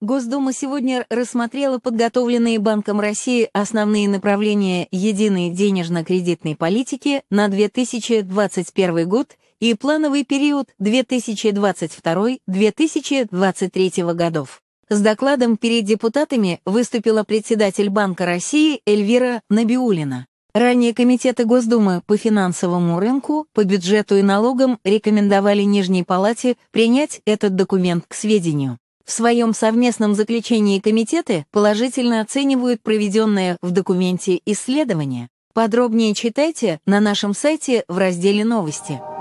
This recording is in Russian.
Госдума сегодня рассмотрела подготовленные Банком России основные направления единой денежно-кредитной политики на 2021 год и плановый период 2022-2023 годов. С докладом перед депутатами выступила председатель Банка России Эльвира Набиулина. Ранее комитеты Госдумы по финансовому рынку, по бюджету и налогам рекомендовали Нижней Палате принять этот документ к сведению в своем совместном заключении комитеты положительно оценивают проведенное в документе исследование. Подробнее читайте на нашем сайте в разделе «Новости».